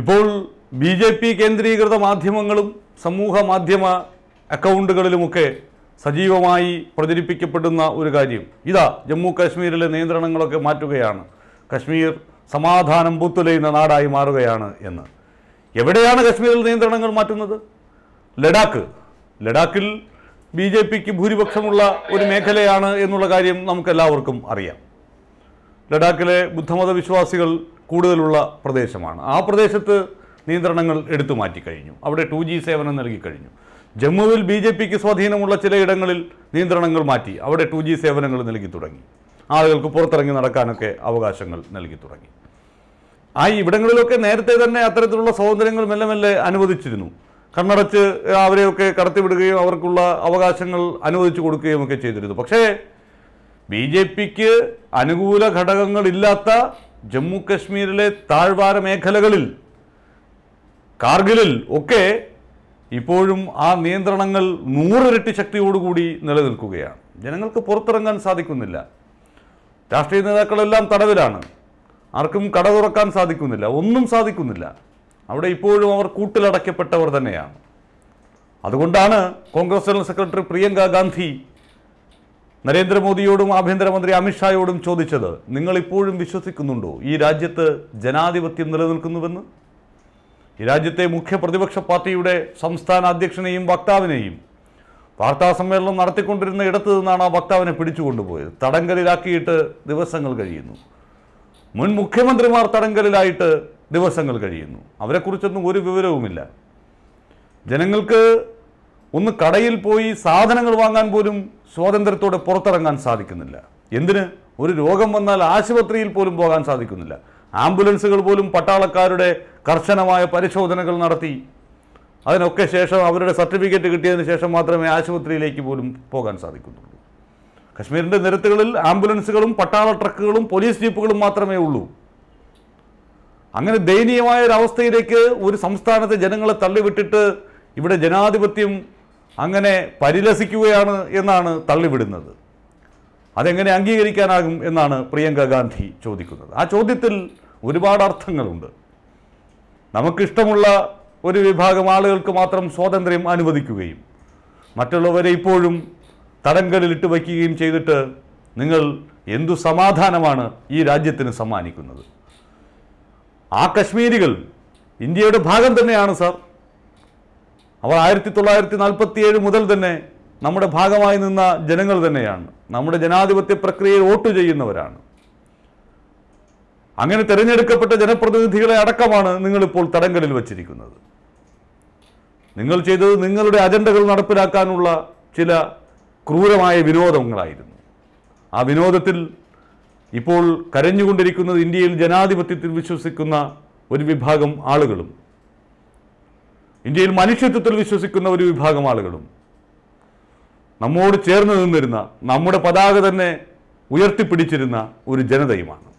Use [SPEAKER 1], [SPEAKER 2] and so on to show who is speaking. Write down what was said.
[SPEAKER 1] ഇപ്പോൾ B J P കേന്ദ്രീകൃത മാധ്യമങ്ങളും സമൂഹ മാധ്യമ അക്കൗണ്ടുകളിലുമൊക്കെ സജീവമായി പ്രചരിപ്പിക്കപ്പെടുന്ന ഒരു കാര്യം ഇതാ ജമ്മു കാശ്മീരിലെ നിയന്ത്രണങ്ങളൊക്കെ മാറ്റുകയാണ് കശ്മീർ സമാധാനം പൂത്തുലയുന്ന നാടായി മാറുകയാണ് എന്ന് എവിടെയാണ് കശ്മീരിൽ നിയന്ത്രണങ്ങൾ മാറ്റുന്നത് ലഡാക്ക് ലഡാക്കിൽ ബി ജെ പിക്ക് ഭൂരിപക്ഷമുള്ള ഒരു മേഖലയാണ് എന്നുള്ള കാര്യം നമുക്കെല്ലാവർക്കും അറിയാം ലഡാക്കിലെ ബുദ്ധമത വിശ്വാസികൾ കൂടുതലുള്ള പ്രദേശമാണ് ആ പ്രദേശത്ത് നിയന്ത്രണങ്ങൾ എടുത്തു മാറ്റിക്കഴിഞ്ഞു അവിടെ ടു ജി സേവനം നൽകിക്കഴിഞ്ഞു ജമ്മുവിൽ ബി ജെ പിക്ക് സ്വാധീനമുള്ള ചിലയിടങ്ങളിൽ നിയന്ത്രണങ്ങൾ മാറ്റി അവിടെ ടു ജി സേവനങ്ങൾ നൽകി തുടങ്ങി ആളുകൾക്ക് പുറത്തിറങ്ങി നടക്കാനൊക്കെ അവകാശങ്ങൾ നൽകി തുടങ്ങി ആ ഇവിടങ്ങളിലൊക്കെ നേരത്തെ തന്നെ അത്തരത്തിലുള്ള സ്വാതന്ത്ര്യങ്ങൾ മെല്ലെ മെല്ലെ അനുവദിച്ചിരുന്നു കണ്ണടച്ച് അവരെയൊക്കെ കടത്തിവിടുകയും അവർക്കുള്ള അവകാശങ്ങൾ അനുവദിച്ചു കൊടുക്കുകയും ഒക്കെ ചെയ്തിരുന്നു പക്ഷേ ബി ജെ പിക്ക് അനുകൂല ഘടകങ്ങളില്ലാത്ത ജമ്മു കശ്മീരിലെ താഴ്വാര മേഖലകളിൽ കാർഗിലിൽ ഒക്കെ ഇപ്പോഴും ആ നിയന്ത്രണങ്ങൾ നൂറിരട്ടി ശക്തിയോടുകൂടി നിലനിൽക്കുകയാണ് ജനങ്ങൾക്ക് പുറത്തിറങ്ങാൻ സാധിക്കുന്നില്ല രാഷ്ട്രീയ നേതാക്കളെല്ലാം തടവിലാണ് ആർക്കും കട തുറക്കാൻ സാധിക്കുന്നില്ല ഒന്നും സാധിക്കുന്നില്ല അവിടെ ഇപ്പോഴും അവർ കൂട്ടിലടയ്ക്കപ്പെട്ടവർ തന്നെയാണ് അതുകൊണ്ടാണ് കോൺഗ്രസ് ജനറൽ സെക്രട്ടറി പ്രിയങ്ക ഗാന്ധി നരേന്ദ്രമോദിയോടും ആഭ്യന്തരമന്ത്രി അമിത്ഷായോടും ചോദിച്ചത് നിങ്ങൾ ഇപ്പോഴും വിശ്വസിക്കുന്നുണ്ടോ ഈ രാജ്യത്ത് ജനാധിപത്യം നിലനിൽക്കുന്നുവെന്ന് ഈ രാജ്യത്തെ മുഖ്യ പ്രതിപക്ഷ പാർട്ടിയുടെ സംസ്ഥാന അധ്യക്ഷനെയും വക്താവിനെയും വാർത്താ സമ്മേളനം നടത്തിക്കൊണ്ടിരുന്ന ഇടത്തു നിന്നാണ് ആ വക്താവിനെ പിടിച്ചുകൊണ്ടുപോയത് തടങ്കലിലാക്കിയിട്ട് ദിവസങ്ങൾ കഴിയുന്നു മുൻ മുഖ്യമന്ത്രിമാർ തടങ്കലിലായിട്ട് ദിവസങ്ങൾ കഴിയുന്നു അവരെക്കുറിച്ചൊന്നും ഒരു വിവരവുമില്ല ജനങ്ങൾക്ക് ഒന്ന് കടയിൽ പോയി സാധനങ്ങൾ വാങ്ങാൻ പോലും സ്വാതന്ത്ര്യത്തോടെ പുറത്തിറങ്ങാൻ സാധിക്കുന്നില്ല എന്തിന് ഒരു രോഗം വന്നാൽ ആശുപത്രിയിൽ പോലും പോകാൻ സാധിക്കുന്നില്ല ആംബുലൻസുകൾ പോലും പട്ടാളക്കാരുടെ കർശനമായ പരിശോധനകൾ നടത്തി അതിനൊക്കെ ശേഷം അവരുടെ സർട്ടിഫിക്കറ്റ് കിട്ടിയതിന് ശേഷം മാത്രമേ ആശുപത്രിയിലേക്ക് പോലും പോകാൻ സാധിക്കുന്നുള്ളൂ കശ്മീരിൻ്റെ നിരത്തുകളിൽ ആംബുലൻസുകളും പട്ടാള ട്രക്കുകളും പോലീസ് ജീപ്പുകളും മാത്രമേ ഉള്ളൂ അങ്ങനെ ദയനീയമായ ഒരവസ്ഥയിലേക്ക് ഒരു സംസ്ഥാനത്തെ ജനങ്ങളെ തള്ളിവിട്ടിട്ട് ഇവിടെ ജനാധിപത്യം അങ്ങനെ പരിലസിക്കുകയാണ് എന്നാണ് തള്ളിവിടുന്നത് അതെങ്ങനെ അംഗീകരിക്കാനാകും എന്നാണ് പ്രിയങ്ക ഗാന്ധി ചോദിക്കുന്നത് ആ ചോദ്യത്തിൽ ഒരുപാട് അർത്ഥങ്ങളുണ്ട് നമുക്കിഷ്ടമുള്ള ഒരു വിഭാഗം ആളുകൾക്ക് മാത്രം സ്വാതന്ത്ര്യം അനുവദിക്കുകയും മറ്റുള്ളവരെ ഇപ്പോഴും തടങ്കലിൽ ഇട്ട് വയ്ക്കുകയും ചെയ്തിട്ട് നിങ്ങൾ എന്തു സമാധാനമാണ് ഈ രാജ്യത്തിന് സമ്മാനിക്കുന്നത് ആ കശ്മീരികൾ ഇന്ത്യയുടെ ഭാഗം തന്നെയാണ് സാർ അവർ ആയിരത്തി തൊള്ളായിരത്തി നാൽപ്പത്തി ഏഴ് മുതൽ തന്നെ നമ്മുടെ ഭാഗമായി നിന്ന ജനങ്ങൾ തന്നെയാണ് നമ്മുടെ ജനാധിപത്യ പ്രക്രിയയിൽ വോട്ട് ചെയ്യുന്നവരാണ് അങ്ങനെ തിരഞ്ഞെടുക്കപ്പെട്ട ജനപ്രതിനിധികളെ അടക്കമാണ് നിങ്ങളിപ്പോൾ തടങ്കലിൽ വച്ചിരിക്കുന്നത് നിങ്ങൾ ചെയ്തത് നിങ്ങളുടെ അജണ്ടകൾ നടപ്പിലാക്കാനുള്ള ചില ക്രൂരമായ വിനോദങ്ങളായിരുന്നു ആ വിനോദത്തിൽ ഇപ്പോൾ കരഞ്ഞുകൊണ്ടിരിക്കുന്നത് ഇന്ത്യയിൽ ജനാധിപത്യത്തിൽ വിശ്വസിക്കുന്ന ഒരു വിഭാഗം ആളുകളും ഇന്ത്യയിൽ മനുഷ്യത്വത്തിൽ വിശ്വസിക്കുന്ന ഒരു വിഭാഗം ആളുകളും നമ്മോട് ചേർന്ന് നിന്നിരുന്ന നമ്മുടെ പതാക തന്നെ ഉയർത്തിപ്പിടിച്ചിരുന്ന ഒരു ജനതയുമാണ്